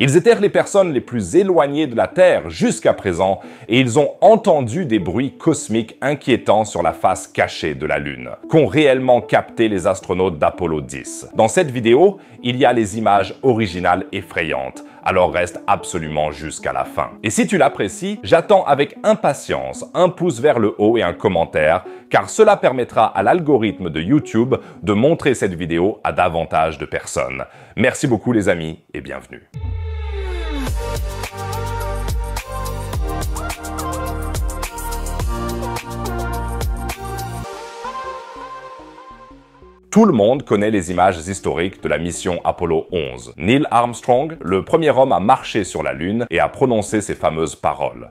Ils étaient les personnes les plus éloignées de la Terre jusqu'à présent et ils ont entendu des bruits cosmiques inquiétants sur la face cachée de la Lune, qu'ont réellement capté les astronautes d'Apollo 10. Dans cette vidéo, il y a les images originales effrayantes, alors reste absolument jusqu'à la fin. Et si tu l'apprécies, j'attends avec impatience un pouce vers le haut et un commentaire, car cela permettra à l'algorithme de YouTube de montrer cette vidéo à davantage de personnes. Merci beaucoup les amis et bienvenue. Tout le monde connaît les images historiques de la mission Apollo 11. Neil Armstrong, le premier homme à marcher sur la Lune et à prononcer ses fameuses paroles.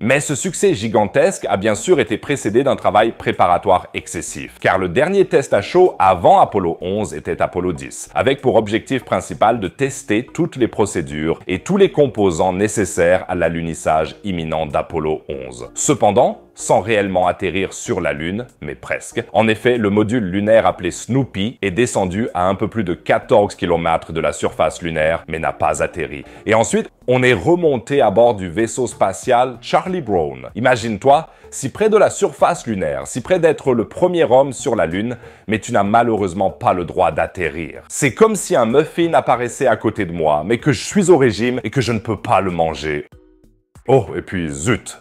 Mais ce succès gigantesque a bien sûr été précédé d'un travail préparatoire excessif, car le dernier test à chaud avant Apollo 11 était Apollo 10, avec pour objectif principal de tester toutes les procédures et tous les composants nécessaires à l'alunissage imminent d'Apollo 11. Cependant, sans réellement atterrir sur la Lune, mais presque. En effet, le module lunaire appelé Snoopy est descendu à un peu plus de 14 km de la surface lunaire, mais n'a pas atterri. Et ensuite, on est remonté à bord du vaisseau spatial Charlie Brown. Imagine-toi, si près de la surface lunaire, si près d'être le premier homme sur la Lune, mais tu n'as malheureusement pas le droit d'atterrir. C'est comme si un muffin apparaissait à côté de moi, mais que je suis au régime et que je ne peux pas le manger. Oh, et puis zut,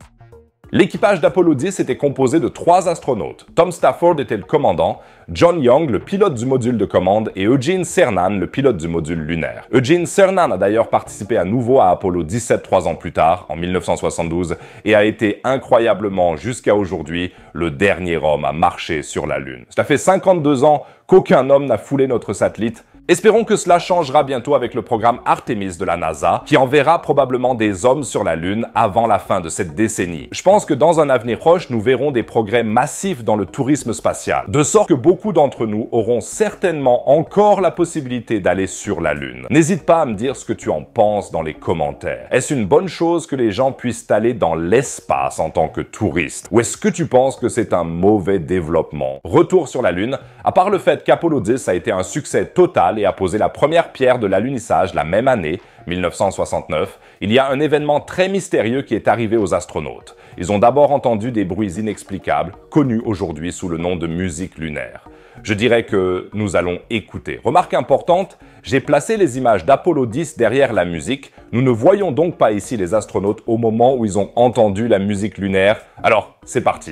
L'équipage d'Apollo 10 était composé de trois astronautes. Tom Stafford était le commandant, John Young, le pilote du module de commande, et Eugene Cernan, le pilote du module lunaire. Eugene Cernan a d'ailleurs participé à nouveau à Apollo 17 trois ans plus tard, en 1972, et a été incroyablement, jusqu'à aujourd'hui, le dernier homme à marcher sur la Lune. Cela fait 52 ans qu'aucun homme n'a foulé notre satellite, Espérons que cela changera bientôt avec le programme Artemis de la NASA, qui enverra probablement des hommes sur la Lune avant la fin de cette décennie. Je pense que dans un avenir proche, nous verrons des progrès massifs dans le tourisme spatial, de sorte que beaucoup d'entre nous auront certainement encore la possibilité d'aller sur la Lune. N'hésite pas à me dire ce que tu en penses dans les commentaires. Est-ce une bonne chose que les gens puissent aller dans l'espace en tant que touristes Ou est-ce que tu penses que c'est un mauvais développement Retour sur la Lune, à part le fait qu'Apollo 10 a été un succès total, et a posé la première pierre de l'alunissage la même année, 1969, il y a un événement très mystérieux qui est arrivé aux astronautes. Ils ont d'abord entendu des bruits inexplicables, connus aujourd'hui sous le nom de musique lunaire. Je dirais que nous allons écouter. Remarque importante, j'ai placé les images d'Apollo 10 derrière la musique. Nous ne voyons donc pas ici les astronautes au moment où ils ont entendu la musique lunaire. Alors, c'est parti.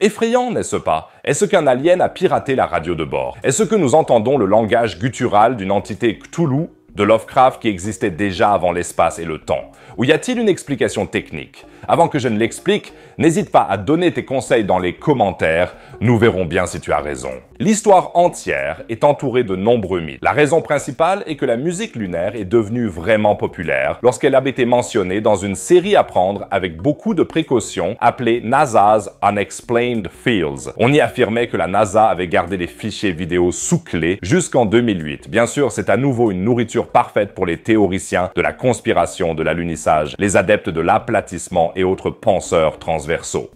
Effrayant, n'est-ce pas Est-ce qu'un alien a piraté la radio de bord Est-ce que nous entendons le langage guttural d'une entité Cthulhu de Lovecraft qui existait déjà avant l'espace et le temps Ou y a-t-il une explication technique Avant que je ne l'explique, n'hésite pas à donner tes conseils dans les commentaires, nous verrons bien si tu as raison. L'histoire entière est entourée de nombreux mythes. La raison principale est que la musique lunaire est devenue vraiment populaire lorsqu'elle avait été mentionnée dans une série à prendre avec beaucoup de précautions appelée NASA's Unexplained Fields. On y affirmait que la NASA avait gardé les fichiers vidéo sous clé jusqu'en 2008. Bien sûr, c'est à nouveau une nourriture parfaite pour les théoriciens de la conspiration de l'alunissage, les adeptes de l'aplatissement et autres penseurs transversaux.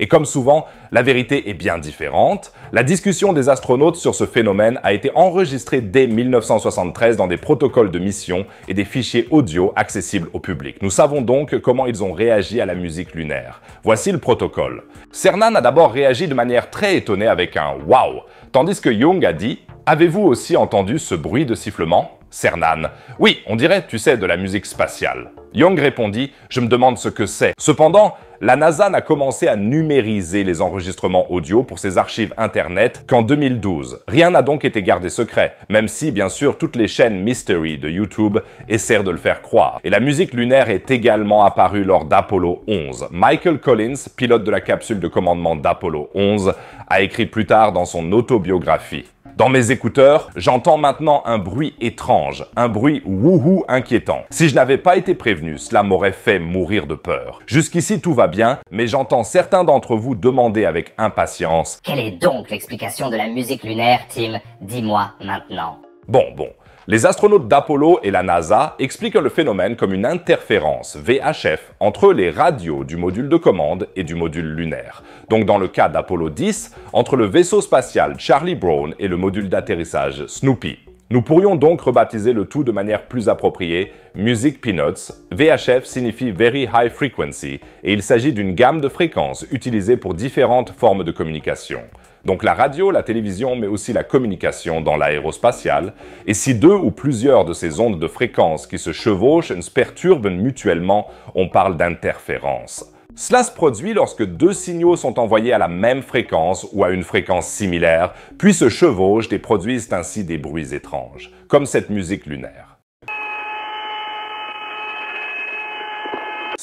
Et comme souvent, la vérité est bien différente. La discussion des astronautes sur ce phénomène a été enregistrée dès 1973 dans des protocoles de mission et des fichiers audio accessibles au public. Nous savons donc comment ils ont réagi à la musique lunaire. Voici le protocole. Cernan a d'abord réagi de manière très étonnée avec un wow, tandis que Jung a dit Avez-vous aussi entendu ce bruit de sifflement Cernan. Oui, on dirait, tu sais, de la musique spatiale. Young répondit Je me demande ce que c'est. Cependant, la NASA n'a commencé à numériser les enregistrements audio pour ses archives Internet qu'en 2012. Rien n'a donc été gardé secret, même si, bien sûr, toutes les chaînes Mystery de YouTube essaient de le faire croire. Et la musique lunaire est également apparue lors d'Apollo 11. Michael Collins, pilote de la capsule de commandement d'Apollo 11, a écrit plus tard dans son autobiographie dans mes écouteurs, j'entends maintenant un bruit étrange, un bruit wouhou inquiétant. Si je n'avais pas été prévenu, cela m'aurait fait mourir de peur. Jusqu'ici, tout va bien, mais j'entends certains d'entre vous demander avec impatience Quelle est donc l'explication de la musique lunaire, Tim Dis-moi maintenant. Bon, bon. Les astronautes d'Apollo et la NASA expliquent le phénomène comme une interférence VHF entre les radios du module de commande et du module lunaire. Donc dans le cas d'Apollo 10, entre le vaisseau spatial Charlie Brown et le module d'atterrissage Snoopy. Nous pourrions donc rebaptiser le tout de manière plus appropriée Music Peanuts. VHF signifie Very High Frequency et il s'agit d'une gamme de fréquences utilisée pour différentes formes de communication donc la radio, la télévision, mais aussi la communication dans l'aérospatiale, et si deux ou plusieurs de ces ondes de fréquence qui se chevauchent se perturbent mutuellement, on parle d'interférence. Cela se produit lorsque deux signaux sont envoyés à la même fréquence ou à une fréquence similaire, puis se chevauchent et produisent ainsi des bruits étranges, comme cette musique lunaire.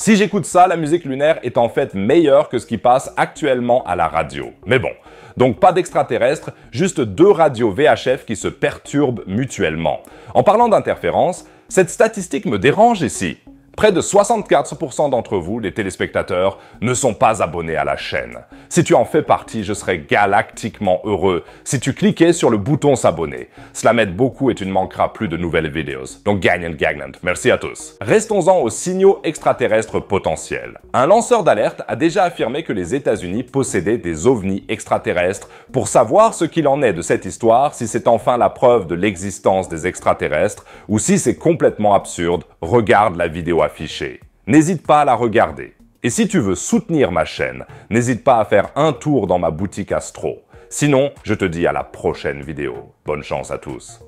Si j'écoute ça, la musique lunaire est en fait meilleure que ce qui passe actuellement à la radio. Mais bon, donc pas d'extraterrestres, juste deux radios VHF qui se perturbent mutuellement. En parlant d'interférences, cette statistique me dérange ici. Près de 64% d'entre vous, les téléspectateurs, ne sont pas abonnés à la chaîne. Si tu en fais partie, je serais galactiquement heureux si tu cliquais sur le bouton s'abonner. Cela m'aide beaucoup et tu ne manqueras plus de nouvelles vidéos. Donc gagnant, gagnant. Merci à tous. Restons-en aux signaux extraterrestres potentiels. Un lanceur d'alerte a déjà affirmé que les États-Unis possédaient des ovnis extraterrestres. Pour savoir ce qu'il en est de cette histoire, si c'est enfin la preuve de l'existence des extraterrestres ou si c'est complètement absurde, regarde la vidéo N'hésite pas à la regarder. Et si tu veux soutenir ma chaîne, n'hésite pas à faire un tour dans ma boutique Astro. Sinon, je te dis à la prochaine vidéo. Bonne chance à tous.